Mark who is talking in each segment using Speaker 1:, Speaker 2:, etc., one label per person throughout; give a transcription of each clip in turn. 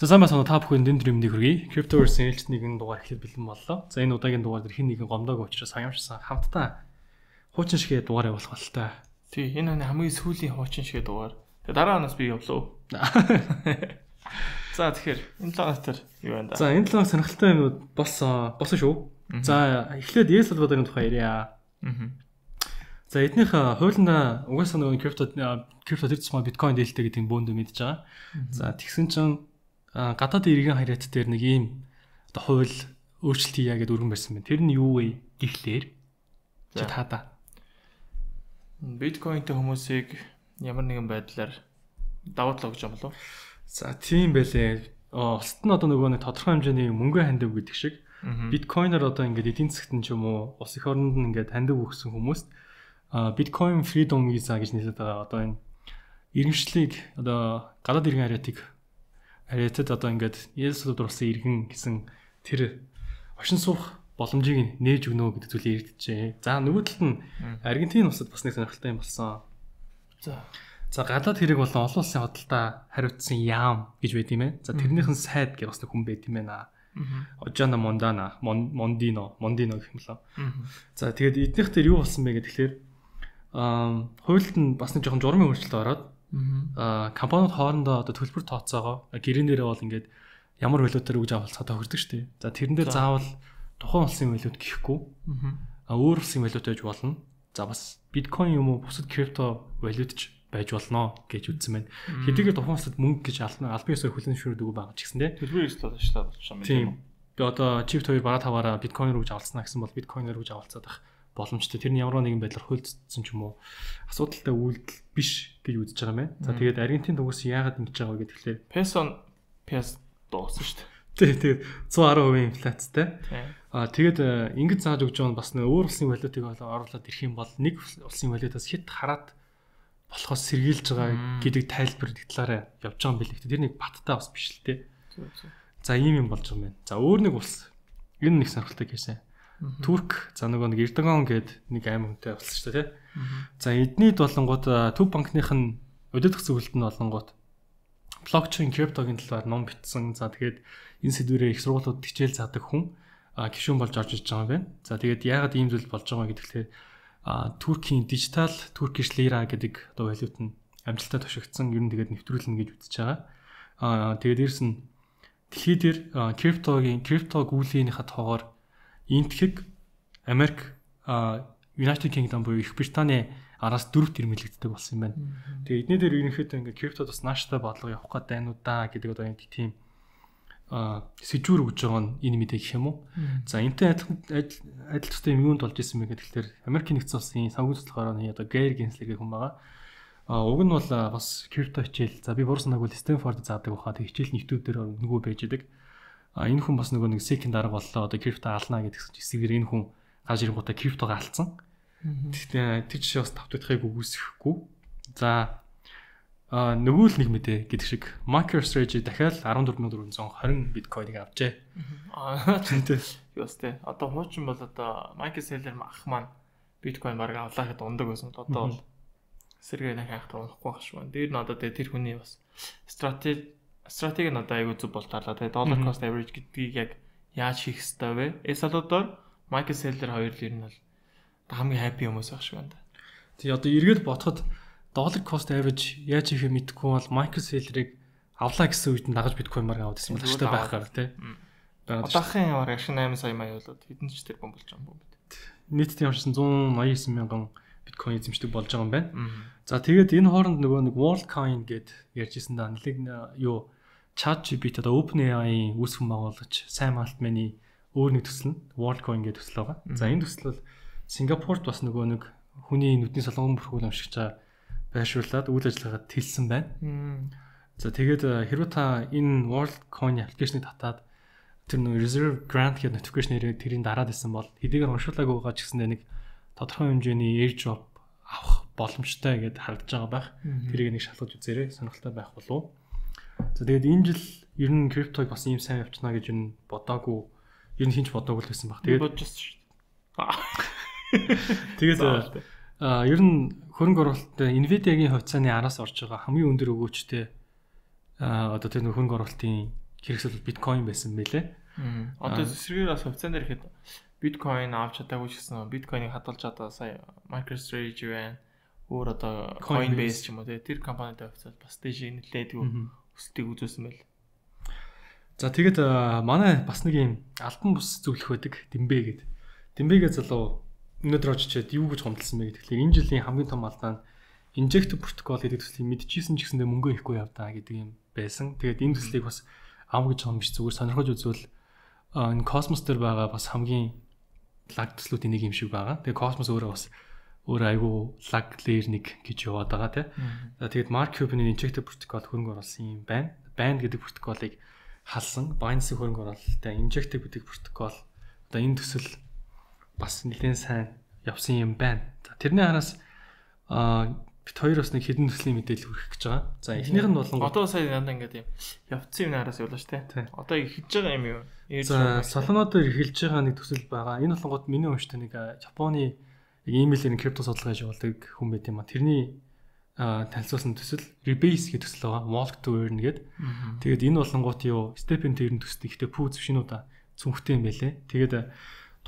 Speaker 1: За сайн байна уу та бүхэн дэнд ремний хүргэе. Cryptoverse ээлж нэгэн дугаар эхлэл бэлэн боллоо. За энэ удаагийн дугаар дээр хин нэгэн гомдог
Speaker 2: учраас хаямшсан хамтдаа
Speaker 1: хуучин шигээ дугаар явуулах болтой.
Speaker 2: Тий, энэ оны хамгийн сүүлийн хуучин шигээ дугаар. Тэгээ дараа оноос би явлаа. За тэгэхээр энэ талаар юу байна да? За
Speaker 1: энэ талаар сонирхолтой юмуд болсон болсон шүү. За эхлээд Yes Salvador-ын тухай ярья. Аа. За эднийх хуулинда угаасаа нөгөө крипто крипто төрчмө биткойн дээлтэй гэдэг бөөндөө мэдж байгаа. За тэгсэн чинь гадаад иргэн харьяат дээр нэг ийм одоо хууль өөрчлөлт хийя гэдэг өргөн барьсан байна. Тэр нь юу вэ
Speaker 2: гэхлээр чи таада. Биткойнтэй хүмүүсийг ямар нэгэн байдлаар давуу тал өгч юм болов? За тийм байлээ.
Speaker 1: Улсад нь одоо нөгөө нэг тодорхой хэмжээний мөнгө хандив гэдэг шиг биткойноор одоо ингээд эдийн засгт нь ч юм уу улс их оронд нь ингээд хандив өгсөн хүмүүст биткойн фридом виза гэж нэрлэдэг одоо энэ иргэншлийг одоо гадаад иргэн харьяатыг Ариатад одоо ингээд Есүсд дурсан иргэн гэсэн тэр ошин суух боломжийг нээж өгнө гэдэг зүйл яригдчихэ. За нөгөө талд нь Аргентин улсад бас нэг сонирхолтой юм болсон. За. За гадаад хэрэг болон олон улсын хөдөлთა хариуцсан яам гэж байт юм ээ. За тэрнийхэн сайд гэх бас нэг хүн байт юм байна. Ожана Мондана, Мондино, Мондино гэх юм лээ. За тэгээд эднийх дээр юу болсон бэ гэхэлэр аа хуйлд нь бас нэг жоохон журмын өөрчлөлт ороод Аа компаниуд хоорондоо одоо төлбөр тооцоогоо гэрээнээрээ бол ингээд ямар хөлөөтөр үгж авалцаа тохирдог шүү дээ. За тэрнээр заавал тухайн улсын хөлөөт гихгүй. Аа өөр улсын хөлөөт байж болно. За бас биткойн юм уу бусад крипто валют ч байж болно гэж үзсэн байна. Хэдийгээр тухайн улсад мөнгө гэж албан албан ёсоор хүлэншүүлдэг байгаа ч гэсэн тийм. Төлбөр ёслол шүү дээ болж байгаа юм. Тийм. Тэгээ одоо чипт хоёр бараа таваараа биткойнор гэж авалцсна гэсэн бол биткойнор гэж авалцаад байх боломжтой. Тэр нь ямар нэгэн байдлаар хөлдсөн ч юм уу асуудалтай үйлдэл биш гэж үзэж байгаа юм байна. За тэгээд Аргентин тугаас яагаад ингэж байгаа вэ гэхэлээр песо пес дуусан шүү дээ. Тэгээд 110% инфляцтай. Аа тэгээд э, ингэж зааж өгч байгаа нь бас нэг өөр улсын валютыг оруулаад ирэх юм бол нэг улсын валютаас хит хараад болохоос сэргийлж байгаа гэдэг тайлбар талаараа явж байгаа юм билээ. Тэр нэг баттай бас биш л те. За ийм юм болж байгаа юм байна. За өөр нэг улс энэ нэг санхалтай хийсэн. Турк за нөгөө нэг Эрдоган гээд нэг аймаг хүнтэй болсон шүү дээ тий. За эднийд болонгууд төв банкных нь удирдах зөвлөлт нь болонгууд блокчейн криптогийн талаар ном бичсэн. За тэгээд энэ сэдвэрээ их сургуулиуд хичээл заадаг хүн гишүүн болж орж иж байгаа юм байна. За тэгээд яагаад ийм зүйл болж байгаа гэдэгтлээ Туркийн дижитал Туркиш лира гэдэг одоо валют нь амжилттай тушигдсан ер нь тэгээд нэвтрүүлнэ гэж үзэж байгаа. Аа тэгээд ерсэн дэлхий дээр криптогийн крипто гүйлийнхаа тоогоор энтхэг Америк United Kingdom буюу Их Британий араас дөрөв тэрмэлэгддэг болсон юм байна. Тэгээ эдний дээр ерөнхийдөө ингээд криптод бас нааштай бодлого явах гэдэг байна уу да гэдэг одоо энэ тийм а сэжүүр өгж байгаа нь энэ мэдээ гэх юм уу. За энтэй адилхан адил төстэй юм юунд болж исэн бэ гэхэлээр Америк нэгдсэн улсын санхүү цэцлэгийн одоо Гэр Генслигийн хүн байгаа. А уг нь бол бас крипто хичээл. За би буруу санаагүй Стэнфорд заадаг баха. Тэг хичээл нэгтүүд дээр нөгөө байж идэг. Mm энэ хүн бас нөгөө нэг second дарга боллоо одоо крипто ална гэдгсэн чинь эсвэр энэ хүн гаж ирэнгуудаа криптог алдсан. Тэгтээ тэр жишээ бас тавтагдахыг үгүйсэхгүй. За а нөгөө л нэг мэдээ гэдэг шиг MicroStrategy дахиад 14420
Speaker 2: биткойныг авчээ. Аа тэнтэй. Юус те. Одоо хуучин бол одоо Michael Saylor ах маань биткойн баг авлаа гэхэд ундаг байсан. Одоо бол сэргээ дахиад авахгүй байх шүү. Дээр нь одоо тэр хүний бас стратеги стратеги нь одоо айгүй зүг болтаалаа. Тэгээ dollar cost average гэдгийг яг яаж хийх ёстой вэ? El Salvador, Michael Saylor хоёр л ер нь бол
Speaker 1: хамгийн happy хүмүүс байх шиг байна. Тэгээ одоо эргэл бодоход dollar cost average яаж хийх юм мэдэхгүй бол Michael Saylor-ыг авлаа гэсэн үед дагаж битcoin марк аваад ирсэн бол ашигтай байхаар тий.
Speaker 2: Одоогийн ямар ашиг 8 сая маяг болоод хэдэн ч тэр бом болж байгаа юм бэ?
Speaker 1: Нийт ямарсан 189 мянган биткойн эзэмшдэг болж байгаа юм байна. За тэгээд энэ хооронд нөгөө нэг Wallcoin гэд ярьжсэн да нэг юу ChatGPT одоо OpenAI-ийн үүсгэн байгуулагч Sam Altman-ы өөр нэг төсөл нь WorldCoin гэдэг төсөл байгаа. За энэ төсөл бол Сингапурт бас нөгөө нэг хүний нүдний солонгон бүрхүүл амшигчаа байршуулад үйл ажиллагаа тэлсэн байна. За тэгээд э, хэрвээ та энэ WorldCoin аппликейшнийг татаад тэр нөгөө reserve grant гэдэг notification нэрээр тэрийг дараад исэн бол хэдийгээр уншуулаагүй байгаа ч гэсэн нэг тодорхой хэмжээний airdrop авах боломжтой гэдээ харагдаж байгаа байх. Тэрийг нэг шалгаж үзээрэй. Сонирхолтой байх болов уу? За тэгээд энэ жил ер нь криптог бас ийм сайн явчихна гэж ер нь бодоагүй ер нь хинч бодоагүй л байсан баг. Тэгээд бодчихсон шүү дээ. Тэгээд а ер нь хөрөнгө оруулалттай Nvidia-гийн хувьцааны араас орж байгаа хамгийн өндөр өгөөжтэй а одоо тэр хөрөнгө оруулалтын хэрэгсэл биткойн байсан мэлээ. Одоо
Speaker 2: зэрэгээр бас хувьцаан дээр ихэд биткойн авч чадаагүй ч гэсэн биткойныг хадгалж одоо сая MicroStrategy байна. Өөр одоо Coinbase ч юм уу тэр компанитай хувьцаал бас тийш нэлээдгүй хүсэлтийг үзүүлсэн байл.
Speaker 1: За тэгэд манай бас нэг юм альбан бус зөвлөх байдаг Дэмбэ гэдэг. Дэмбэгээ залуу өнөөдөр очиж чад юу гэж гомдлсан бэ гэхдээ энэ жилийн хамгийн том алдаа нь inject protocol гэдэг төслийг мэдчихсэн ч гэсэндээ мөнгө ихгүй явдаа гэдэг юм байсан. Тэгээд энэ төслийг бас ам гэж хам биш зүгээр сонирхож үзвэл энэ космос дээр байгаа бас хамгийн лаг төслүүдийн нэг юм шиг байгаа. Тэгээд космос өөрөө бас өөр айгүй лаг леер нэг гэж яваад байгаа тий. За тэгээд Mark Cuban-ийн injected protocol хөрөнгө оруулсан юм байна. Band гэдэг протоколыг халсан Binance хөрөнгө оруулалттай injected гэдэг протокол одоо энэ төсөл бас нэлээд сайн явсан юм байна. За тэрний араас а бит хоёр бас нэг хідэн төслийн мэдээлэл хүргэх гэж байгаа.
Speaker 2: За эхнийх нь болон одоо сая надаа ингээд юм явцсан юм араас явлаа шүү дээ. Одоо эхэлж байгаа юм юу? За солонгодоор
Speaker 1: эхэлж байгаа нэг төсөл байгаа. Энэ болонгот миний унштай нэг Японы имэйлээр крипто судалгаа явуулдаг хүн байт юм а. Тэрний танилцуулсан төсөл Rebase гэх төсөл байгаа. Walk to Earn гэдэг. Тэгээд энэ болонгууд юу? Step-ийн тэрэн төсөлт ихтэй пүү зөвшинүүдаа цүнхтэй юм байлээ. Тэгээд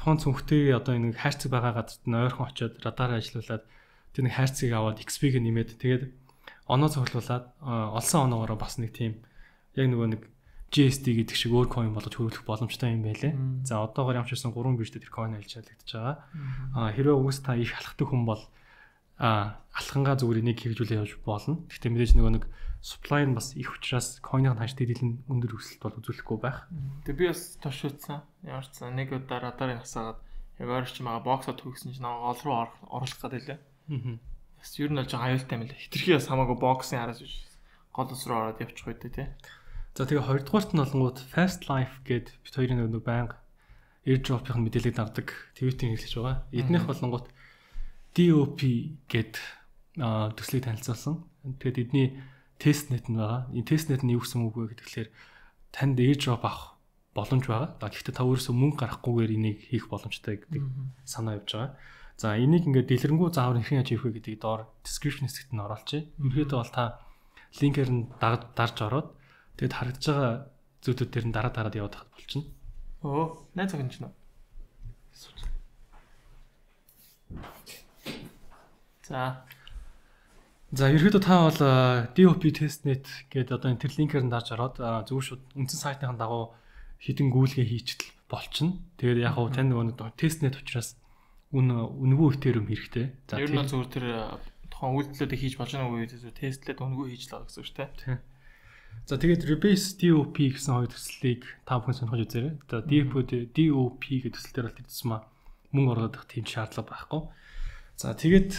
Speaker 1: тухайн цүнхтэйгээ одоо нэг хайрцаг байгаа газарт нь ойрхон очиод радар ажилуулад тэр нэг хайрцгийг аваад XP-г нэмээд тэгээд оноо цогцолуулад олсон оноогоор бас нэг тийм яг нөгөө нэг GST гэдэг шиг өөр coin болгож хөрвүүлэх боломжтой юм байлээ. За одоогоор ямч ирсэн 3 биржтэй тэр coin алж халагдчихж байгаа. Аа хэрвээ угс та их алхдаг хүн бол аа алхангаа зүгээр энийг хэрэгжүүлээ явж болно. Гэхдээ мэдээж нөгөө нэг supply нь бас их учраас coin-ийн ханш дэрэл нь өндөр өсөлт бол үзүүлэхгүй
Speaker 2: байх. Тэгээ би бас тош утсан. Ямар ч сан нэг удаа радарыг хасаад яг ойрч байгаа боксод төгсөн чинь гол руу оруулах гэдэг лээ. Аа. Бас ер нь бол жоо хайлттай юм лээ. Хитрхи бас хамаагүй боксын араас гол ус руу ороод явчих үү тий. За тэгээ хоёрдугаарт нь болонгууд
Speaker 1: Fast Life гэд бит хоёрын нэг байнга airdrop-ийн мэдээлэл авдаг твиттерийг хэрэглэж байгаа. Эднийх болонгууд DOP гэд төслийг танилцуулсан. Тэгээд эдний тестнет нь байгаа. Энэ тестнет нь юу гэсэн үг вэ гэдэгтлэр танд airdrop авах боломж байгаа. За гэхдээ та өөрөөсөө мөнгө гарахгүйгээр энийг хийх боломжтой гэдэг санаа явьж байгаа. За энийг ингээд дэлгэрэнгүй заавар хэрхэн яаж хийх вэ гэдгийг доор description хэсэгт нь оруулчих. Үнэхээр бол та линкээр нь дарж ороод Тэгэд харагдж байгаа зүйлүүд төр нь дараа дараад яваад хад болчихно.
Speaker 2: Оо, найз цаг чинь. За.
Speaker 1: За, ерөөдөө та бол DOP testnet гэдэг одоо энэ тэр линкээр нь дарж ороод зөв шууд үндсэн сайтныхан дагуу хідэн гүйлгээ хийчихэл болчихно. Тэгээд яг хав тань нөгөө testnet учраас үн үнгүү хтэрөм хэрэгтэй.
Speaker 2: За, ер нь зөвхөн тэр тухайн үйлдэлүүдийг хийж болж байгаагүй тестлээд үнгүү хийж л байгаа гэсэн үг шүү дээ.
Speaker 1: За тэгээд rebase DOP гэсэн хоёр төслийг та бүхэн сонирхож үзээрэй. За DOP DOP гэдэг төсөл дээр бол тэрдсэн маа мөн оргодох тийм шаардлага байхгүй. За тэгээд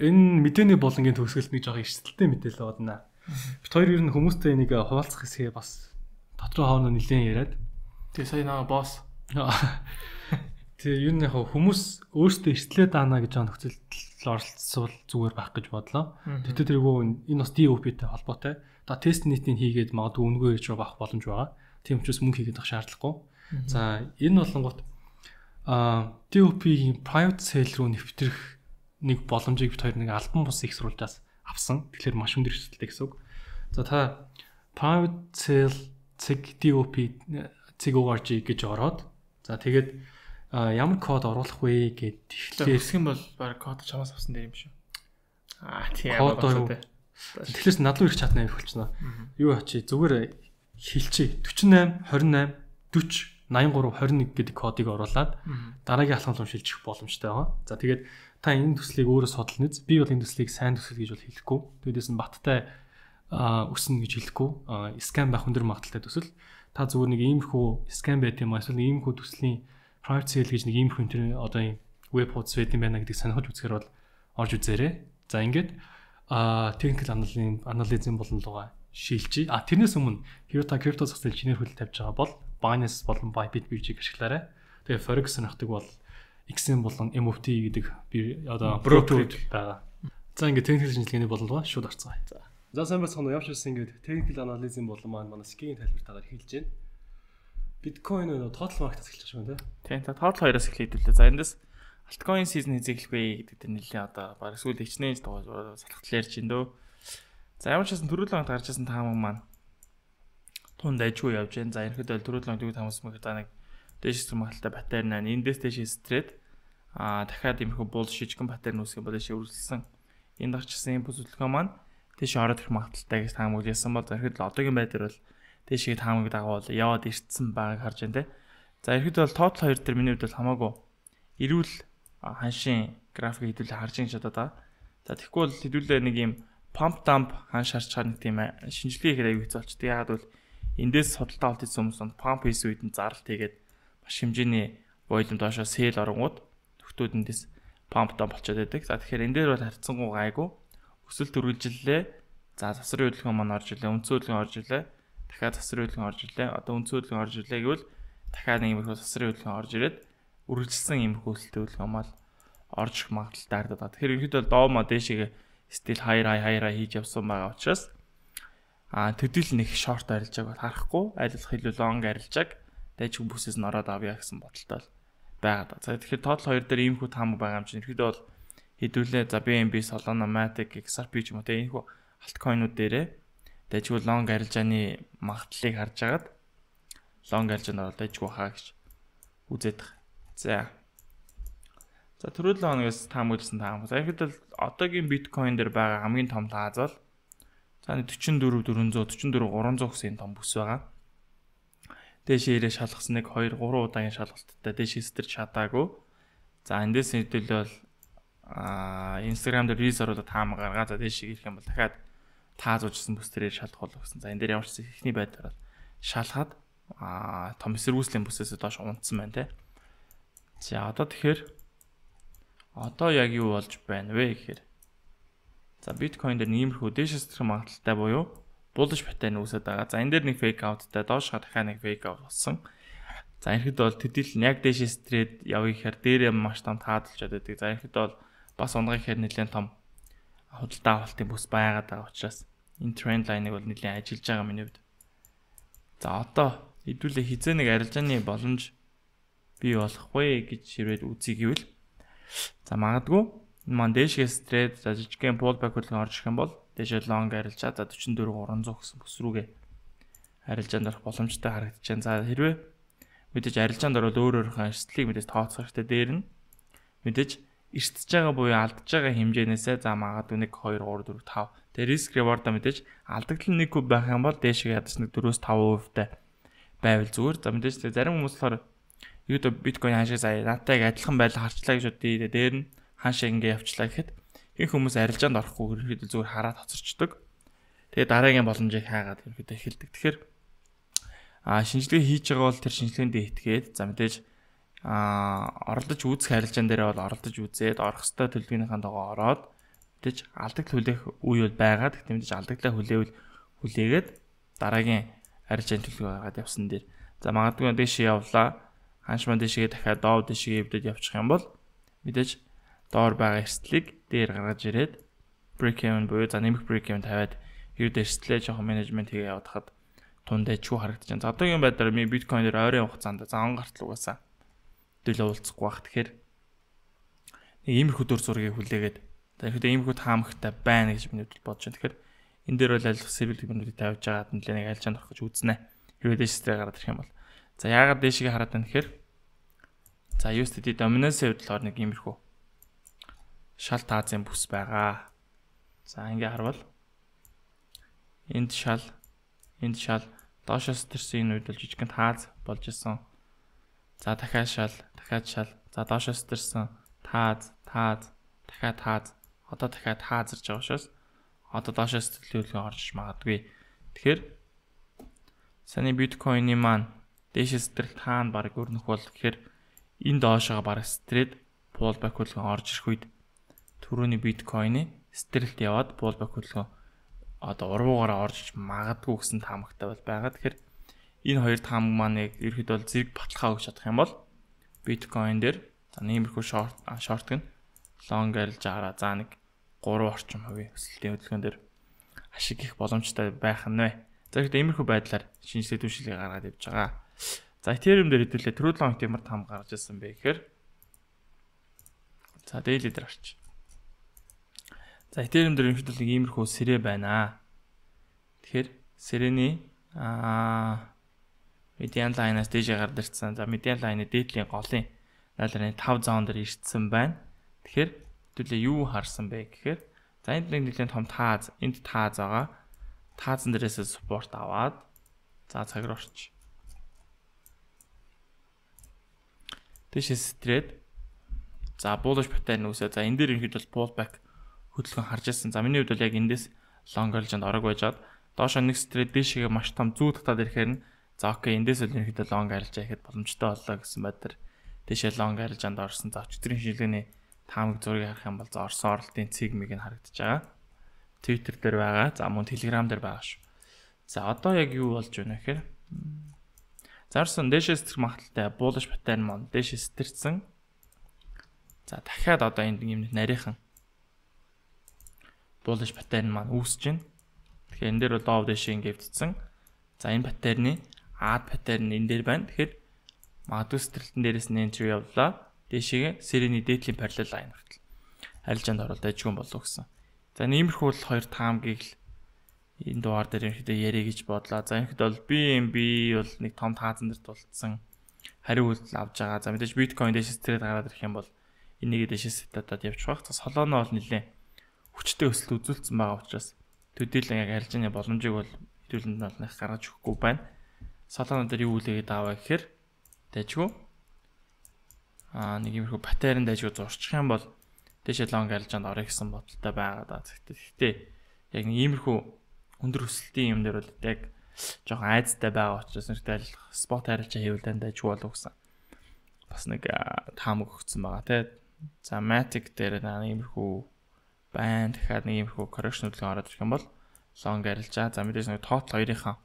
Speaker 1: энэ мэдээний болонгийн төгсгөлд нэг жоохон эрсдэлтэй мэдээлэл болно. Бид хоёр ер нь хүмүүстэй нэг хуваалцах хэсгээ бас дотор хоорондоо нэлээд яриад. Тэгээ сая наа босс. Тэгээ ер нь яг хүмүүс өөрсдөө эртлээ даана гэж байгаа нөхцөлд оролцсвол зүгээр байх гэж бодлоо. Тэгтээ тэргүй энэ бас DOP-тэй холбоотой. Одоо тест нийтийн хийгээд магадгүй үнгүй ирж авах боломж байгаа. Тийм учраас мөнгө хийгээд авах шаардлагагүй. За энэ болонгот а TOP-ийн private sale руу нэвтрэх нэг боломжийг бит хоёр нэг альбан бус их сурвалжаас авсан. Тэгэхээр маш өндөр эрсдэлтэй гэсэн үг. За та private sale цэг DOP цэг ORG гэж ороод за тэгээд ямар код оруулах вэ гэд тэгэхээр хэсэг нь
Speaker 2: бол баг код чамаас авсан дээр юм шүү. Аа тийм код Тэгэхлээс надлуу
Speaker 1: их чатна юм болчихно. Юу очий зүгээр хилчий 48 28 40 83 21 гэдэг кодыг оруулаад дараагийн алхам руу шилжих боломжтой байгаа. За тэгээд та энэ төслийг өөрөө судална үз. Би бол энэ төслийг сайн төсөл гэж бол хэлэхгүй. Тэгээс нь баттай өснө гэж хэлэхгүй. Скам байх өндөр магадaltaй төсөл. Та зүгээр нэг иймэрхүү скам байт юм эсвэл иймэрхүү төслийн private sale гэж нэг иймэрхүү энэ одоо юм веб хуудас байт юм байна гэдэг сонирхож үзэхээр бол орж үзээрэй. За ингээд а техникл анализм болон луга шилжиж а тэрнээс өмнө хэрвээ та крипто зах зээл шинээр хөл тавьж байгаа бол Binance болон Bybit биржийг ашиглаарай. Тэгээ Forex сонирхдаг бол XM болон MFT гэдэг би одоо брокер байгаа. За ингээд техникл шинжилгээний болон луга шууд орцгаая. За. За сайн байна уу? Явшилсан ингээд техникл анализм болон маань манай скин тайлбартаагаар хэлж гээ. Биткойн нь тоотал маркетаас эхэлж байгаа юм
Speaker 2: тийм. Тийм та тоотал хоёроос эхлэхэд үлээ. За эндээс Altcoin season эзэглэх вэ гэдэг дээр нэлээ одоо баг сүүл хичнээн дугаар салхатл ярьж байна дөө. За ямар ч байсан төрөл онд гарч ирсэн таамаг маань тун дайжгүй явж байна. За ерөнхийдөө төрөл онд юу таамаас мэг за нэг дэш сумгалтай паттерн аа эндээс дэш стрет аа дахиад иймэрхүү буул шижгэн паттерн үүсгэн болоо ши үргэлжсэн. Энд гарч ирсэн юм бүсөлтгөө маань дэш ороод ирэх магадaltaй гэж таамаг үлээсэн бол ерөнхийдөө одоогийн байдлаар бол дэшийг таамаг дагавал яваад ирцэн байгааг харж байна те. За ерөнхийдөө бол тоотл 2 дээр миний хувьд бол хамаагүй эрүүл ханшийн график хэдүүлээ харж ин чадаад байгаа. За тэгэхгүй бол хэдүүлээ нэг юм pump dump ханш харж чад нэг тийм шинжилгээ хийхээр аюул хэцүүлчдэг. Ягаад бол эндээс судалдаа олд хийсэн хүмүүс нь pump хийсэн үед нь зарлт хийгээд маш хэмжээний бойлом доошоо сэл оронгууд нөхдүүд эндээс pump dump болчиход байдаг. За тэгэхээр энэ дээр бол харьцангуй гайгүй өсөл төрүүлжлээ. За засрын хөдөлгөөн маань орж илээ, өнцөө хөдөлгөөн орж илээ. Дахиад засрын хөдөлгөөн орж илээ. Одоо өнцөө хөдөлгөөн орж илээ гэвэл дахиад нэг юм их засрын хөдөлгөөн орж ирээд үргэлжилсэн иймэрхүү үйлдэл хамаал орж их магадaltaй харагдаад. Тэгэхээр ерөнхийдөө доомоо дээшээгээ стил хаяр хаяр хийж явсан байгаа учраас а төдөл нэг шорт арилжааг бол харахгүй арилах илүү лонг арилжааг дайч бүсээс нь ороод авъя гэсэн бодолтой байгаад. За тэгэхээр тоотл хоёр дээр ийм хүү таамаг байгаа юм чинь ерөөдөө бол хэдүүлээ за BNB, Solana, Matic, XRP ч юм уу те ийм хүү алткойнууд дээрээ дайчгүй лонг арилжааны магадлалыг харж агаад лонг арилжаанд ороод дайчгүй хаа гэж үзээд байгаа. За. За түрүүл хоногоос таамагласан таамаг. За ихэд бол одоогийн биткойн дээр байгаа хамгийн том тааз бол за 44 400 44 300 гэсэн том бүс байгаа. Дээшээ ирээ шалгасныг 2 3 удаагийн шалгалттай дээшээс тэр чадаагүй. За эндээс хэдүүл бол аа Instagram дээр рис оруулаад таамаг гаргаа. За дээшээ ирэх юм бол дахиад тааз уужсан бүс тэрээр шалгах болов гэсэн. За энэ дээр ямар ч ихний байдлаар шалгаад аа том эсэргүүцлийн бүсээс доош унтсан байна те. За одоо тэгэхээр одоо яг юу болж байна вэ гэхээр за биткойн дээр иймэрхүү дэшээс зэрэг магадaltaй буюу bullish pattern үүсэт байгаа. За энэ дээр нэг fake outтай доош хатахаа нэг fake out болсон. За ихэд бол тэдэл нь яг дэшээс трээд явъя гэхээр дээрээ маш том таадалж байдаг. За ихэд бол бас унгын хэр нэлээд том худалдаа авалтын бүс байгаад байгаа учраас энэ тренд лайныг бол нэлээд ажиллаж байгаа миний хувьд. За одоо хэдүүлээ хизээ нэг арилжааны боломж бий болох вэ гэж ширээд үзье гэвэл за магадгүй маань дээшгээс трейд за жижигхэн pullback хөдөлгөөн орж ирэх юм бол дээшээ long арилжаа за 44300 гэсэн бүс рүүгээ арилжаанд орох боломжтой харагдаж байна. За хэрвээ мэдээж арилжаанд орвол өөр өөр хаан эрсдлийг мэдээж тооцох хэрэгтэй дээр нь мэдээж эртж байгаа буюу алдж байгаа хэмжээнээсээ за магадгүй 1 2 3 4 5 тэгээ риск reward мэдээж алдагдал 1 куб байх юм бол дээшээ ядаж нэг 4-5% та байвал зүгээр. За мэдээж зарим хүмүүс болохоор YouTube биткойн ханшиг заяа натайг адилхан байдлаар харчлаа гэж үдээ дээр нь ханшиг ингээ явчлаа гэхэд хэн хүмүүс арилжаанд орохгүй ерөөхдөө зүгээр хараад хоцорчдөг. Тэгээ дараагийн боломжийг хаагаад ерөөхдөө эхэлдэг. Тэгэхээр а шинжилгээ хийж байгаа бол тэр шинжилгээндээ итгээд за мэдээж а оролдож үүсэх арилжаан дээр бол оролдож үзээд орох ёстой төлөвлөгөөнийхөө дагуу ороод мэдээж алдагдлыг хүлээх үе бол байгаа. Тэгтээ мэдээж алдагдлаа хүлээвэл хүлээгээд дараагийн арилжааны төлөвлөгөө гаргаад явсан дээр за магадгүй дэше явлаа ханшман дэшгээ дахиад доод дэшгээ эвдээд явчих юм бол мэдээж доор байгаа эрсдлийг дээр гаргаж ирээд break even буюу за нэмэх break even тавиад эрд эрсдлээ жоохон менежмент хийгээ явахад тунд ажгүй харагдаж байна. За одоогийн байдлаар ми биткойн дээр ойрын хугацаанд за он гарт лугасаа төлөө уулзахгүй бах. Тэгэхээр нэг иймэрхүү дөр зургийг хүлээгээд за ихэвчлэн иймэрхүү таамагтай байна гэж би бодож байна. Тэгэхээр энэ дээр бол аль civil community тавьж байгаа гэдэг нэг аль чанд орох гэж үзнэ. Хэрвээ дэштэй гараад ирэх юм бол. За яагаад дэшийг хараад байна гэхээр За USDT dominance-ийн хувьд болохоор нэг иймэрхүү шал таазын бүс байгаа. За ингээ харвал энд шал энд шал доошоос тэрсэн энэ үед бол жижигхэн тааз болж исэн. За дахиад шал, дахиад шал. За доошоос тэрсэн тааз, тааз, дахиад тааз. Одоо дахиад таазэрж байгаа шээс. Одоо доошоос төлөөлгөө орж магадгүй. Тэгэхээр саний биткойны маань дээшээс тэр таан баг өрнөх бол гэхээр энэ доошоо бараг стрейт pullback хөдөлгөөн орж ирэх үед түрүүний биткойны стрелт яваад pullback хөдөлгөөн одоо уруугаараа орж магадгүй гэсэн таамагтай бол байгаа. Тэгэхээр энэ хоёр таамаг маань яг ерөөд бол зэрэг баталгаа өгч чадах юм бол биткойн дээр за нэмэрхүү шорт шорт гэн лонг арилж агараа за нэг 3 орчим хувийн өсөлтийн хөдөлгөөн дээр ашиг хийх боломжтой байх нь вэ. За ихэд иймэрхүү байдлаар шинжилгээ түшилгээ гаргаад явж байгаа. За Ethereum дээр хэдүүлээ түрүү 7 хоногт ямар там гарч ирсэн бэ гэхээр За daily дээр орч. За Ethereum дээр ерөнхийдөө нэг иймэрхүү сэрэ байна. Тэгэхээр сэрэний аа median line-аас дээшээ гард ирсэн. За median line-ы дээдлийн голын айлын 5 зон дээр ирсэн байна. Тэгэхээр хэдүүлээ юу харсан бэ гэхээр за энд нэг нэлийн том тааз, энд тааз байгаа. Таазан дээрээс support аваад за цагаар орчих. Тэшээ стрээд за буулж батай нүсээ. За энэ дээр юм хэд бол pullback хөдөлгөөн харж ирсэн. За миний хувьд бол яг эндээс long range-д орог байжаад доошо нэг стрээд дээшгээ маш том зүү татаад ирэхээр нь за окей эндээс л ерөнхийдөө long арилжаа гэхэд боломжтой боллоо гэсэн байдлаар дээшээ long арилжаанд орсон. За өчтөрийн шилгээний таамаг зургийг харах юм бол за Орос оролтын цигмиг нь харагдаж байгаа. Twitter дээр байгаа. За мөн Telegram дээр байгаа шүү. За одоо яг юу болж байна гэхээр Зарсан дэшээс тэр магталтай буулаж батайн мон дэшээс тэрсэн. За дахиад одоо энд юм нарийнхан буулаж батайн маань үүсэж байна. Тэгэхээр энэ дээр бол дов дэш ингэвдсэн. За энэ батарны ад батарн энэ дээр байна. Тэгэхээр магадгүй стрэлтэн дээрээс нэнтри явлаа. Дэшегээ серени дээдлийн параллел line хүртэл арилжаанд оролт ажгүй болов гэсэн. За иймэрхүү л хоёр таамгийг л энэ дугаар дээр ерөнхийдөө ярэ гэж бодлоо. За ерөнхийдөө бол BNB бол нэг том таазан дээр тулцсан хариу үйлдэл авж байгаа. За мэдээж биткойн дэшс трейд гараад ирэх юм бол энийг дэшс статад явчих байх. За солоно бол нэлээ хүчтэй өсөлт үзүүлсэн байгаа учраас төдийлөн яг арилжааны боломжийг бол хэдүүлэнд нь олнох гаргаж өгөхгүй байна. Солоно дээр юу үлээгээд аваа гэхээр дайжгүй аа нэг юмхүү батарейн дайжгүй зурчих юм бол дэшээ лонг арилжаанд орё гэсэн бодолтой байгаа да. Гэхдээ яг нэг иймэрхүү өндөр хүсэлтийн юм дээр бол яг жоохон айцтай байгаа учраас нэртэл спот харилцаа хийвэл дандаж болов гэсэн. Бас нэг таамаг өгсөн байгаа те. За Matic дээр наа иймэрхүү байна. Дахиад нэг иймэрхүү correction үлгэн ороод ирэх юм бол long арилжаа. За мэдээж нэг total хоёрынхаа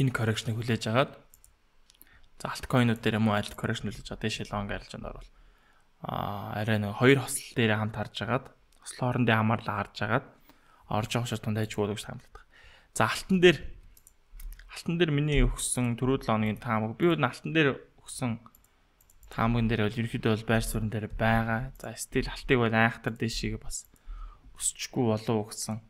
Speaker 2: энэ correction-ыг хүлээж агаад за altcoin-ууд дээр юм уу alt correction хүлээж агаад тийш long арилжаанд орвол аа арай нэг хоёр хосол дээр хамт харж агаад хослын хоорондын хамаарлаа харж агаад орж явах шалтгаанд ажгүй болов гэж санагддаг. За алтан дээр алтан дээр миний өгсөн 4-7 хоногийн таамаг би үүд алтан дээр өгсөн таамагн дээр бол ерөнхийдөө бол байр суурин дээр байгаа. За стил алтыг бол айхтар дэшийг бас өсчихгүй болов гэсэн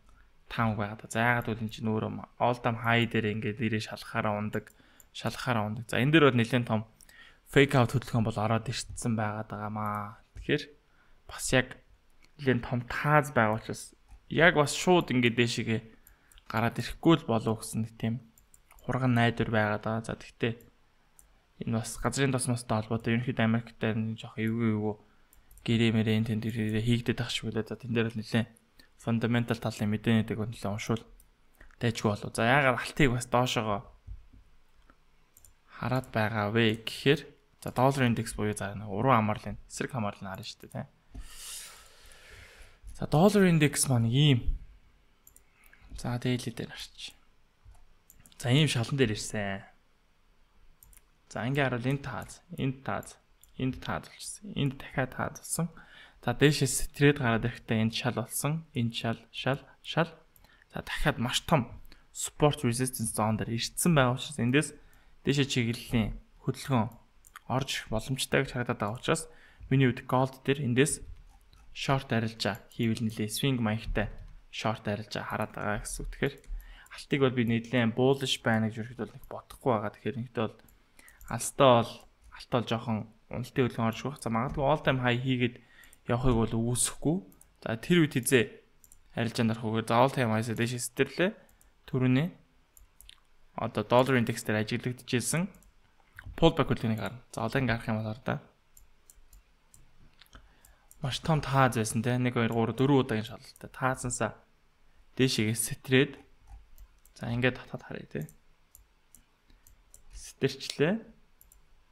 Speaker 2: таамаг байгаа да. За ягаад бол энэ чинь өөрөө all time high дээр ингээд ирээ шалхахаараа ундаг, шалхахаараа ундаг. За энэ дээр бол нэлээд том fake out хөдөлгөөн бол ороод ирсэн байгаа даамаа. Тэгэхээр бас яг нэлээд том тааз байгаа учраас яг бас шууд ингээд дээшгээ гараад ирэхгүй л болов гэсэн нэг тийм хурган найдвар байгаад байгаа. За тэгтээ энэ бас газрын тосмостой холбоотой ерөнхийдөө Америктай нэг жоох эвгүй эвгүй гэрэмэрэн энэ тэнд хийгдэт ах шиг үлээ. За тэн дээр л нэлээ фундаментал талын мэдэнэдэг үнэлээ уншуул дайчгүй болов. За яагаад алтыг бас доошоогоо хараад байгаа вэ гэхээр за доллар индекс буюу за уруу хамаарлын эсрэг хамаарлын харна шүү дээ тийм. За доллар индекс маань ийм. За дээлээ дээр арч. За ийм шалан дээр ирсэн. За ингээ харуул энд тааз, энд тааз, энд тааз болсон. Энд дахиад тааз болсон. За дээшээс трейд гараад ирэхдээ энд шал болсон. Энд шал, шал, шал. За дахиад маш том support resistance zone дээр ирсэн байгаа учраас эндээс дээшээ чиглэлийн хөдөлгөөн орж боломжтой гэж харагдаад байгаа учраас миний үед gold дээр эндээс short арилжаа хийвэл нэлээ swing mic-тай short арилжаа хараад байгаа гэсэн үг. Тэгэхээр алтыг бол би нэлээд bullish байна гэж ерөөд бол нэг бодохгүй байгаа. Тэгэхээр нэгтээ бол алстаа бол алтаа бол жоохон уналтын хөлөг орж байх. За магадгүй all time high хийгээд явахыг бол үүсэхгүй. За тэр үед хизээ арилжаанд орох үгээр за all time high-саа дэше сэтэрлээ. Төрүнэ. Одоо dollar index дээр ажиглагдчихсэн pullback хөлөгийг харна. За олон гарах юм байна да маш том тааз байсан те 1 2 3 4 удаагийн шалалтаа таазансаа дээшгээ сэтрээд за ингээд татаад харъя те сэтэрчлээ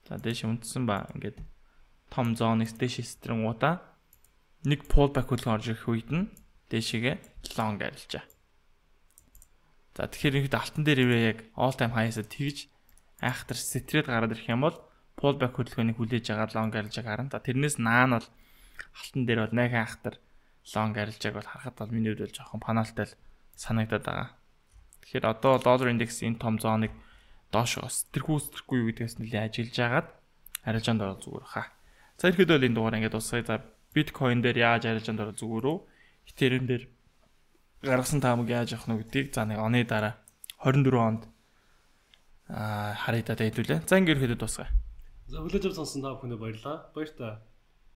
Speaker 2: за дээш үндсэн ба ингээд том зооныг дээш сэтрэн удаа нэг pull back хөлөг орж ирэх үед нь дээшгээ long арилжаа за тэгэхээр ингээд алтан дээр ирээ яг all time high-аас тэгж айхтар сэтрээд гараад ирэх юм бол pull back хөдөлгөөнийг хүлээж агаад long арилжааг харна за тэрнээс наа нь бол халтан дээр бол найхан ахтар лонг арилжааг бол харахад бол миний хувьд бол жоохон паналтай л санагдаад байгаа. Тэгэхээр одоо доллар индекс энэ том зооныг доош сэтэрхүү сэтэрхгүй юу гэдгээс нэлээд ажиллаж агаад арилжаанд орох зүгээр хаа. За ихэд бол энэ дугаар ингээд дуусгая. За биткойн дээр яаж арилжаанд орох зүгээр үү? Ethereum дээр гаргасан таамаг яаж авах нь гэдгийг за нэг оны дараа 24 онд аа харьяа дата хэлүүлээ. За ингээд ихэд дуусгая.
Speaker 1: За хүлээж авсан та бүхэнд баярлалаа. Баяр та.